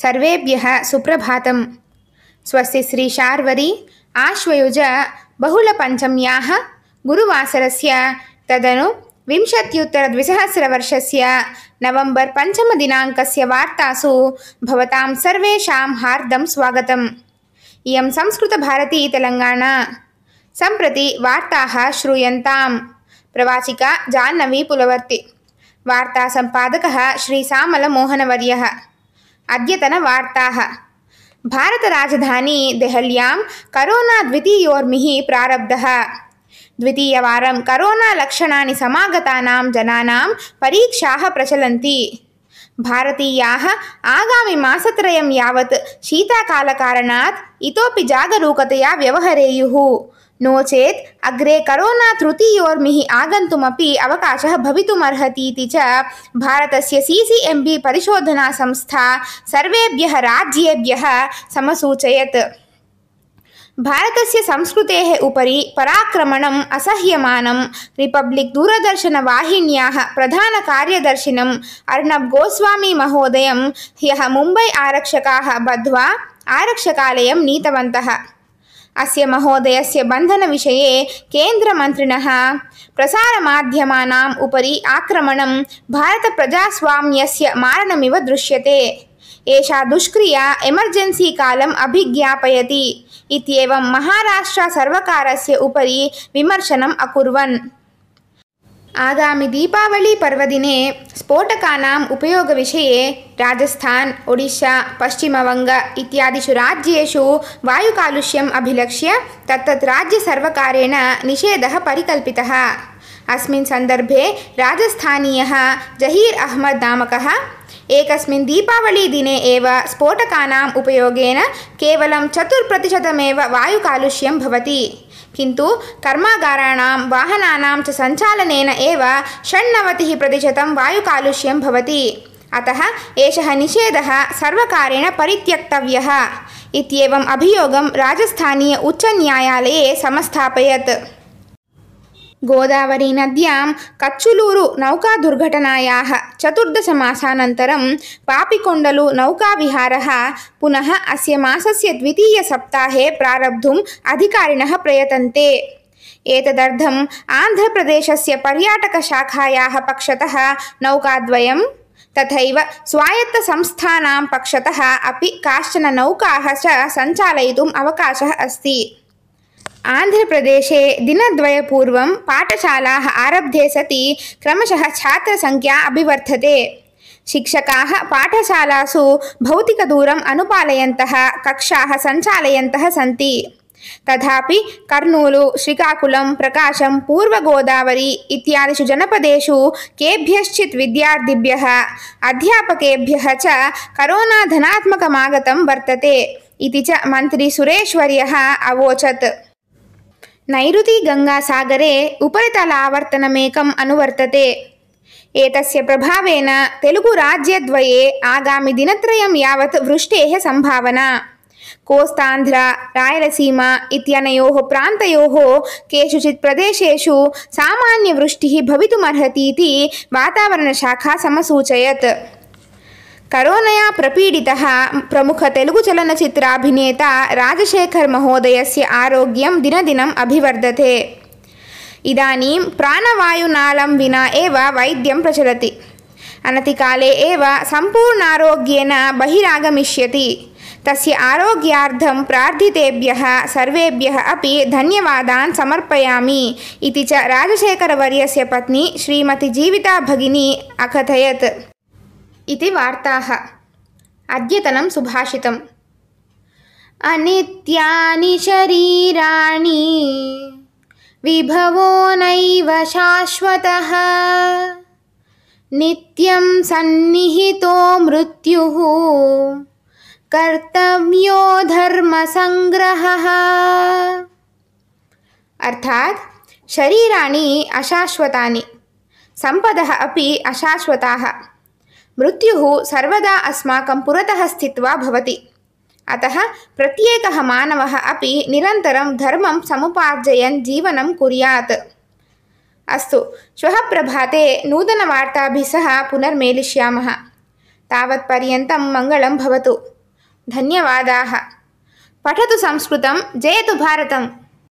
सुप्रभात स्वस्ति श्री श्रीशार्वरी आश्वयुज गुरुवासर गुरुवासरस्य तदनु से नवंबर पंचम दिनाक भवतां हाद स्वागत इं संस्कृत भारती तेलंगाणा संप्रति वार्ता श्रूयन्ताम् प्रवाचिका जाह्नवी पुलवर्ति वार्तासम्पादकः मोहनवर्य अद्यतनवार्ताः भारतराजधानी देहल्यां करोना द्वितीयोर्मिः प्रारब्धः द्वितीयवारं करोना लक्षणानि समागतानां जनानां परीक्षाः प्रचलन्ति भारतीयाः आगामिमासत्रयं यावत् शीतकालकारणात् इतोपि जागरूकतया व्यवहरेयुः नो चेत् अग्रे करोना तृतीयोर्मिः आगन्तुमपि अवकाशः भवितुमर्हति इति च भारतस्य सि सि एम् बि परिशोधनासंस्था सर्वेभ्यः राज्येभ्यः समसूचयत् भारतस्य संस्कृतेः उपरि पराक्रमणम् असह्यमानं रिपब्लिक् दूरदर्शनवाहिन्याः प्रधानकार्यदर्शिनम् अर्णब् गोस्वामीमहोदयं ह्यः मुम्बै आरक्षकाः बद्ध्वा आरक्षकालयं नीतवन्तः अस्य महोदयस्य बन्धनविषये केन्द्रमन्त्रिणः प्रसारमाध्यमानाम् उपरि आक्रमणं भारतप्रजास्वाम्यस्य मारणमिव दृश्यते एषा दुष्क्रिया एमर्जेन्सि कालम् अभिज्ञापयति इत्येवं महाराष्ट्रसर्वकारस्य उपरि विमर्शनम् अकुर्वन् आगामिदीपावलीपर्वदिने उपयोग विषय राजस्थान ओडिशा पश्चिमवङ्ग इत्यादिषु राज्यु वायुकालुष्यम अभिलक्ष्य तत्तत् राज्यसर्वकारेण निषेधः परिकल्पितः अस्मिन् सन्दर्भे राजस्थानीयः जहीर् अहमद् नामकः एकस्मिन् एव स्फोटकानाम् उपयोगेन केवलं चतुर्प्रतिशतमेव वायुकालुष्यं भवति किन्तु कर्मागाराणां वाहनानां च सञ्चालनेन एव षण्णवतिः प्रतिशतं वायुकालुष्यं भवति अतः एषः निषेधः सर्वकारेण परित्यक्तव्यः इत्येवम् अभियोगं राजस्थानीय उच्चन्यायालये समस्थापयत् गोदावरीनद्यां कच्चुलूरु नौकादुर्घटनायाः चतुर्दशमासानन्तरं पापिकोण्डलु नौकाविहारः पुनः अस्य मासस्य द्वितीयसप्ताहे प्रारब्धुम् अधिकारिणः प्रयतन्ते एतदर्थम् आन्ध्रप्रदेशस्य पर्याटकशाखायाः पक्षतः नौकाद्वयं तथैव स्वायत्तसंस्थानां पक्षतः अपि काश्चन नौकाः च सञ्चालयितुम् अवकाशः अस्ति ಆಂಧ್ರ ಪ್ರದೇಶ ದಿನದಯ ಪೂರ್ವ ಪಾಠಶಾ ಆರಬ್ ಸತಿ ಕ್ರಮಶಃ ಛಾತ್ರ ಸಂಖ್ಯಾ ಅಭಿವರ್ಧೆ ಶಿಕ್ಷಕ ಪಾಠಶಾಳು ಭೌತಿಕ ದೂರ ಅನುಪಾಲಂತ ಕಕ್ಷ ಸಂಚಾಳೆಯಂತ ಸರ್ನೂಲು ಶ್ರೀಕುಳಂ ಪ್ರಕಾಶ ಪೂರ್ವಗೋದರಿ ಜನಪದ ಕೇಭ್ಯಶ್ಚಿತ್ ವಿಧ್ಯಾಥಿಭ್ಯ ಅಧ್ಯಾಪಕೇಭ್ಯ ಚ ಕೋನಾಧನಾತ್ಮಕ ಆಗತ ವರ್ತದೆ ಅವೋಚತ್ నైరుతి గంగాసాగరే उपरितलावर्तनमेकम् अनुवर्तते एतस्य प्रभावेन तेलुगुराज्यद्वये आगामिदिनत्रयं यावत् वृष्टेः सम्भावना कोस्तान्ध्र रायलसीमा इत्यनयोः प्रान्तयोः केषुचित् प्रदेशेषु सामान्यवृष्टिः भवितुमर्हतीति वातावरणशाखा समसूचयत् ಕರೋನೆಯ ಪ್ರಪೀಡಿತ ಪ್ರಮುಖ ತೆಲುಗು ಚಲನಚಿತ್ರ ಅಭಿನೇತ ರಾಜಶೇಖರ್ ಆರೋಗ್ಯ ದಿನದಿನನ ಅಭಿವರ್ಧೆ ಇಂ ಪ್ರಾಣವಾಳ ವಿೈ ಪ್ರಚಲತಿ ಅನತಿಕಾಲ ಸಂಪೂರ್ಣ ಆರೋಗ್ಯ ಬಹಿರಗಿಷ್ಯತಿ ತರಗ್ಯಾಧ ಪ್ರಾರ್ಥಿತೆಭ್ಯ ಸರ್ವೇ ಅದ್ರ ಧನ್ಯವಾದ ಸಮರ್ಪೆಯೀಶೇಖರವರ್ಯ ಪತ್ನಿ ಶ್ರೀಮತಿ ಭಗಿನಿ ಅಕಥಯತ್ इति वार्ताः अद्यतनं सुभाषितम् अनित्यानि शरीराणि विभवो नैव शाश्वतः नित्यं सन्निहितो मृत्युः कर्तव्यो धर्मसङ्ग्रहः अर्थात् शरीराणि अशाश्वतानि सम्पदः अपि अशाश्वताः मृत्युः सर्वदा अस्माकं पुरतः स्थित्वा भवति अतः प्रत्येकः मानवः अपि निरन्तरं धर्मं समुपार्जयन् जीवनं कुर्यात् अस्तु श्वः प्रभाते नूतनवार्ताभिः सह पुनर्मेलिष्यामः तावत्पर्यन्तं मङ्गलं भवतु धन्यवादाः पठतु संस्कृतं जयतु भारतम्